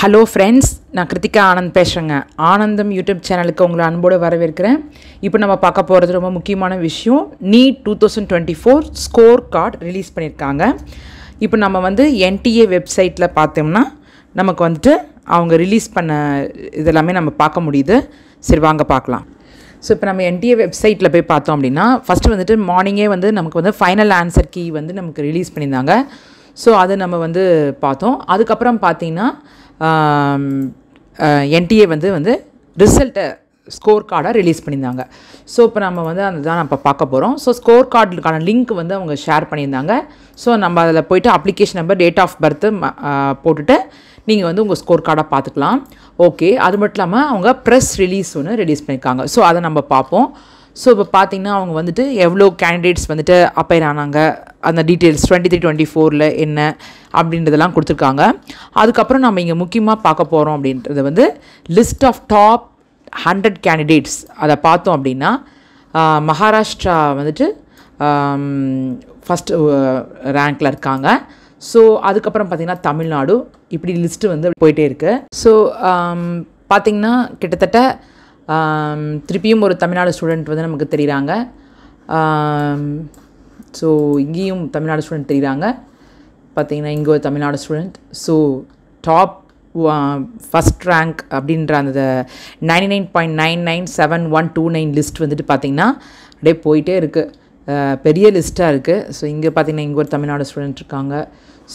hello friends நான் கிருத்திகா ஆனந்த் பேசுகிறேங்க ஆனந்தம் யூடியூப் சேனலுக்கு உங்களை அன்போடு வரவேற்கிறேன் இப்போ நம்ம பார்க்க போகிறது ரொம்ப முக்கியமான விஷயம் NEET two thousand twenty four score card release பண்ணியிருக்காங்க இப்போ நம்ம வந்து என்டிஏ வெப்சைட்டில் பார்த்தோம்னா நமக்கு வந்துட்டு அவங்க ரிலீஸ் பண்ண இதெல்லாமே நம்ம பார்க்க முடியுது சரி வாங்க பார்க்கலாம் ஸோ இப்போ நம்ம என்டிஏ வெப்சைட்டில் போய் பார்த்தோம் அப்படின்னா ஃபஸ்ட்டு வந்துட்டு மார்னிங்கே வந்து நமக்கு வந்து ஃபைனல் ஆன்சர் கீ வந்து நமக்கு ரிலீஸ் பண்ணியிருந்தாங்க ஸோ அதை நம்ம வந்து பார்த்தோம் அதுக்கப்புறம் பார்த்திங்கன்னா என்டிஏ வந்து வந்து ரிசல்ட்டை ஸ்கோர் கார்டை ரிலீஸ் பண்ணியிருந்தாங்க ஸோ இப்போ நம்ம வந்து அந்த தான் நம்ம பார்க்க போகிறோம் ஸோ ஸ்கோர் கார்டுக்கான லிங்க் வந்து அவங்க ஷேர் பண்ணியிருந்தாங்க ஸோ நம்ம அதில் போய்ட்டு application number date of birth போட்டுட்டு நீங்கள் வந்து உங்கள் ஸ்கோர் கார்டாக பார்த்துக்கலாம் ஓகே அது மட்டும் இல்லாமல் அவங்க ப்ரெஸ் ரிலீஸ் ஒன்று ரிலீஸ் பண்ணியிருக்காங்க ஸோ அதை நம்ம பார்ப்போம் ஸோ இப்போ பார்த்திங்கன்னா அவங்க வந்துட்டு எவ்வளோ கேண்டிடேட்ஸ் வந்துட்டு அப்பயர் ஆனாங்க அந்த டீட்டெயில்ஸ் டுவெண்ட்டி த்ரீ டுவெண்ட்டி ஃபோரில் என்ன அப்படின்றதெல்லாம் கொடுத்துருக்காங்க அதுக்கப்புறம் நம்ம இங்கே முக்கியமாக பார்க்க போகிறோம் அப்படின்றது வந்து list of top hundred candidates அதை பார்த்தோம் அப்படின்னா மகாராஷ்டிரா வந்துட்டு ஃபஸ்ட்டு ரேங்க்கில் இருக்காங்க ஸோ அதுக்கப்புறம் பார்த்திங்கன்னா தமிழ்நாடு இப்படி லிஸ்ட்டு வந்து போயிட்டே இருக்குது ஸோ பார்த்திங்கன்னா கிட்டத்தட்ட திருப்பியும் ஒரு தமிழ்நாடு ஸ்டூடெண்ட் வந்து நமக்கு தெரிகிறாங்க ஸோ இங்கேயும் தமிழ்நாடு ஸ்டூடெண்ட் தெரிகிறாங்க பார்த்திங்கன்னா இங்கே ஒரு Tamil Nadu student so top first rank அப்படின்ற அந்த ninety nine point nine nine seven one two nine list வந்துட்டு பார்த்திங்கன்னா அப்படியே போயிட்டே இருக்குது பெரிய லிஸ்ட்டாக இருக்குது ஸோ இங்கே பார்த்திங்கன்னா இங்கே ஒரு தமிழ்நாடு ஸ்டூடெண்ட் இருக்காங்க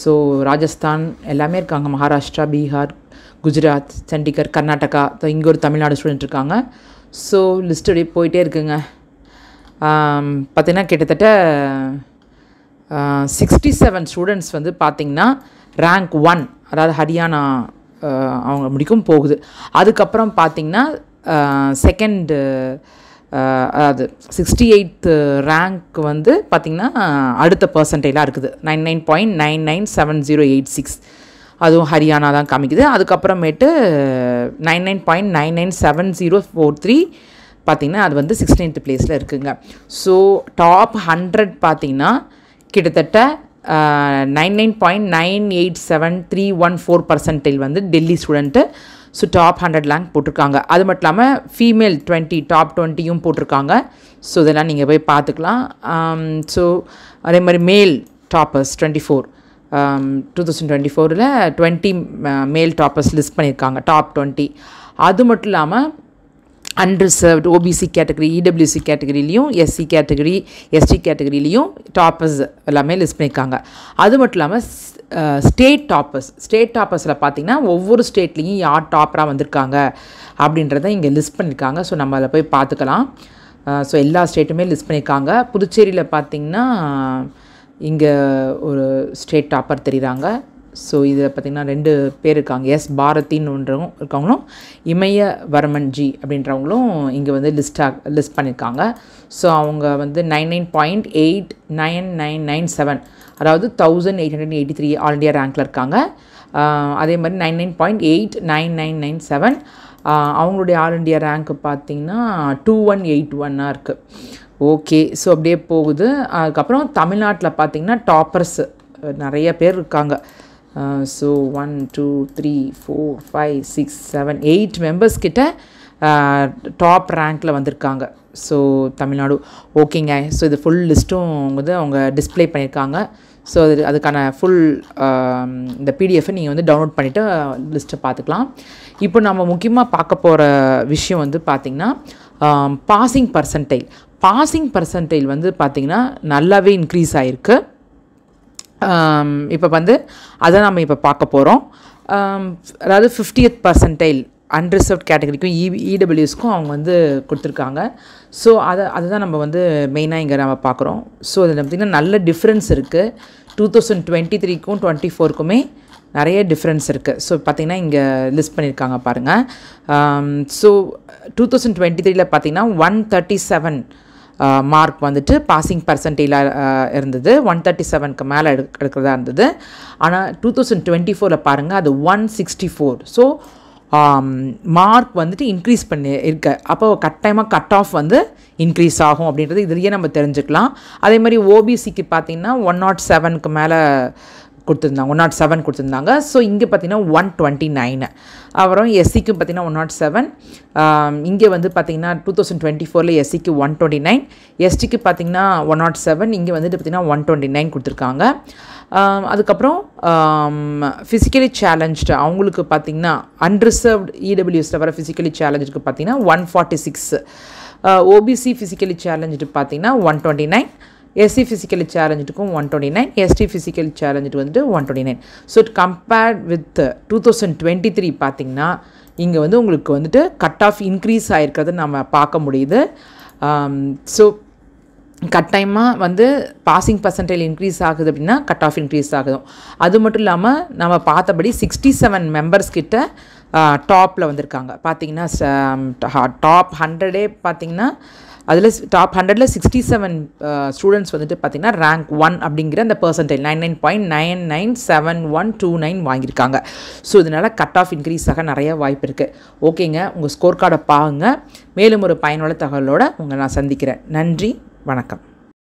ஸோ ராஜஸ்தான் எல்லாமே இருக்காங்க மகாராஷ்டிரா பீகார் குஜராத் சண்டிகர் கர்நாடகா இங்கே ஒரு தமிழ்நாடு ஸ்டூடெண்ட் இருக்காங்க ஸோ லிஸ்ட் அப்படியே போயிட்டே இருக்குங்க பார்த்திங்கன்னா கிட்டத்தட்ட சிக்ஸ்டி செவன் ஸ்டூடெண்ட்ஸ் வந்து பார்த்திங்கன்னா ரேங்க் ஒன் அதாவது ஹரியானா அவங்க முடிக்கும் போகுது அதுக்கப்புறம் பார்த்திங்கன்னா செகண்டு அதாவது சிக்ஸ்டி எயித்து ரேங்க் வந்து பார்த்திங்கன்னா அடுத்த பர்சன்டேஜாக இருக்குது nine nine point nine nine seven zero eight six அதுவும் ஹரியானா தான் காமிக்குது அதுக்கப்புறமேட்டு nine nine point nine nine seven zero four three பார்த்திங்கன்னா அது வந்து சிக்ஸ்டீன்த் பிளேஸில் இருக்குங்க ஸோ டாப் ஹண்ட்ரட் பார்த்திங்கன்னா கிட்டத்தட்ட nine nine point nine eight seven three one four percentage வந்து Delhi student so top hundred rank போட்டிருக்காங்க அது மட்டும் இல்லாமல் ஃபீமேல் டுவெண்ட்டி டாப் டுவெண்ட்டியும் போட்டிருக்காங்க ஸோ இதெல்லாம் நீங்கள் போய் பார்த்துக்கலாம் ஸோ அதே மாதிரி மேல் toppers twenty four two thousand twenty ஃபோரில் டுவெண்ட்டி மேல் டாப்பர்ஸ் லிஸ்ட் பண்ணியிருக்காங்க டாப் டுவெண்ட்டி அது மட்டும் இல்லாமல் அன்ரிசர்வ்டு ஓபிசி கேட்டகரி இடபிள்யூசி கேட்டகிரிலையும் எஸ்சி கேட்டகரி எஸ்டி கேட்டகரிலையும் டாப்பர்ஸ் எல்லாமே லிஸ்ட் பண்ணியிருக்காங்க அது மட்டும் இல்லாமல் uh, ஸ்டேட் டாப்பர்ஸ் ஸ்டேட் டாப்பர்ஸில் பார்த்திங்கன்னா ஒவ்வொரு ஸ்டேட்லேயும் யார் டாப்பராக வந்திருக்காங்க அப்படின்றத இங்கே லிஸ்ட் பண்ணியிருக்காங்க ஸோ நம்ம அதை போய் பார்த்துக்கலாம் ஸோ uh, எல்லா ஸ்டேட்டுமே லிஸ்ட் பண்ணியிருக்காங்க புதுச்சேரியில் பார்த்திங்கன்னா இங்கே ஒரு ஸ்டேட் டாப்பர் தெரிகிறாங்க ஸோ இதில் பார்த்திங்கன்னா ரெண்டு பேர் இருக்காங்க எஸ் பாரதின்னு ஒன்றவும் இருக்காங்களும் இமய வர்மன் ஜி அப்படின்றவங்களும் இங்கே வந்து லிஸ்டாக லிஸ்ட் பண்ணியிருக்காங்க ஸோ அவங்க வந்து nine nine point eight nine nine nine seven அதாவது thousand eight hundred eighty three all India ரேங்கில் இருக்காங்க அதே மாதிரி nine nine point eight nine nine nine seven அவங்களுடைய ஆல் இண்டியா ரேங்க் பார்த்திங்கன்னா டூ ஒன் எயிட் ஒன்னாக இருக்குது ஓகே ஸோ அப்படியே போகுது அதுக்கப்புறம் தமிழ்நாட்டில் பார்த்தீங்கன்னா டாப்பர்ஸ் நிறைய பேர் இருக்காங்க so one two three four five six seven eight members கிட்ட டாப் ரேங்க்கில் வந்திருக்காங்க ஸோ தமிழ்நாடு ஓகேங்க ஸோ இது ஃபுல் லிஸ்ட்டும் வந்து அவங்க டிஸ்பிளே பண்ணியிருக்காங்க ஸோ அது அதுக்கான ஃபுல் இந்த பிடிஎஃபை நீங்கள் வந்து டவுன்லோட் பண்ணிவிட்டு லிஸ்ட்டை பார்த்துக்கலாம் இப்போ நம்ம முக்கியமாக பார்க்க போகிற விஷயம் வந்து பார்த்திங்கன்னா பாசிங் பர்சன்டைல் பாசிங் பர்சன்டேஜ் வந்து பார்த்திங்கன்னா நல்லாவே இன்க்ரீஸ் ஆகிருக்கு இப்போ வந்து அதை நம்ம இப்போ பார்க்க போகிறோம் அதாவது ஃபிஃப்டியத் பர்சன்டைல் அன்ரிசர்வ்ட் கேட்டகரிக்கும் இ இடபிள்யூஸ்க்கும் அவங்க வந்து கொடுத்துருக்காங்க ஸோ அதை அதுதான் நம்ம வந்து மெயினாக இங்கே நம்ம பார்க்குறோம் ஸோ அதில் பார்த்திங்கன்னா நல்ல டிஃப்ரென்ஸ் இருக்குது டூ தௌசண்ட் டுவெண்ட்டி த்ரீக்கும் டுவெண்ட்டி ஃபோருக்குமே நிறைய டிஃப்ரென்ஸ் இருக்குது ஸோ பார்த்திங்கன்னா இங்கே லிஸ்ட் பண்ணியிருக்காங்க பாருங்கள் ஸோ டூ தௌசண்ட் டுவெண்ட்டி த்ரீயில் பார்த்திங்கன்னா ஒன் தேர்ட்டி செவன் மார்க் வந்துட்டு பாசிங் பர்சன்டேஜில் இருந்தது ஒன் தேர்ட்டி செவனுக்கு மேலே எடு எடுக்கிறதா இருந்தது ஆனால் டூ தௌசண்ட் டுவெண்ட்டி ஃபோரில் பாருங்கள் அது one sixty four so mark வந்துட்டு இன்க்ரீஸ் பண்ணி இருக்க அப்போ கட்டாயமாக கட் ஆஃப் வந்து இன்க்ரீஸ் ஆகும் அப்படின்றது இதுலேயே நம்ம தெரிஞ்சுக்கலாம் அதே மாதிரி ஓபிசிக்கு பார்த்திங்கன்னா ஒன் நாட் oh செவனுக்கு மேலே கொடுத்துருந்தாங்க ஒன் நாட் oh செவன் கொடுத்துருந்தாங்க ஸோ இங்கே பார்த்தீங்கன்னா ஒன் டுவெண்ட்டி நைனு அப்புறம் எஸ்சிக்கும் பார்த்தீங்கன்னா ஒன் நாட் oh செவன் இங்கே வந்து பார்த்திங்கன்னா டூ தௌசண்ட் டுவெண்ட்டி ஃபோரில் எஸ்சிக்கு ஒன் டுவெண்ட்டி நைன் எஸ்டிக்கு பார்த்திங்கன்னா ஒன் நாட் oh செவன் இங்கே வந்துட்டு பார்த்திங்கன்னா ஒன் டுவெண்ட்டி நைன் கொடுத்துருக்காங்க அதுக்கப்புறம் ஃபிசிக்கலி சேலஞ்சு அவங்களுக்கு பார்த்திங்கன்னா அன்ரிசர்வ்டு இடபிள்யூஸில் e வர ஃபிசிக்கலி சேலஞ்சுக்கு பார்த்திங்கன்னா one forty six OBC physically சேலஞ்சுட்டு பார்த்திங்கன்னா one twenty nine SC physically சேலஞ்சுக்கும் one twenty nine ST physical சேலஞ்சுக்கு வந்துட்டு one twenty nine so compared with two thousand twenty three பார்த்திங்கன்னா இங்கே வந்து உங்களுக்கு வந்துட்டு கட் ஆஃப் இன்க்ரீஸ் ஆகிருக்கிறத நம்ம பார்க்க முடியுது ஸோ um, கட்டாயமாக வந்து பாசிங் பர்சன்டேஜ் இன்க்ரீஸ் ஆகுது அப்படின்னா கட் ஆஃப் இன்க்ரீஸ் ஆகுதும் அது மட்டும் இல்லாமல் நம்ம பார்த்தபடி சிக்ஸ்டி செவன் மெம்பர்ஸ் கிட்ட டாப்பில் வந்திருக்காங்க பார்த்தீங்கன்னா டாப் ஹண்ட்ரடே பார்த்திங்கன்னா அதில் டாப் ஹண்ட்ரடில் சிக்ஸ்டி செவன் ஸ்டூடெண்ட்ஸ் வந்துட்டு பார்த்திங்கன்னா ரேங்க் ஒன் அப்படிங்கிற அந்த percentage nine nine point nine nine seven one two nine வாங்கியிருக்காங்க ஸோ இதனால் கட் ஆஃப் இன்க்ரீஸ் ஆக நிறைய வாய்ப்பு இருக்குது ஓகேங்க உங்கள் ஸ்கோர் கார்டை பாருங்கள் மேலும் ஒரு பயனுள்ள தகவலோடு உங்களை நான் சந்திக்கிறேன் நன்றி வணக்கம்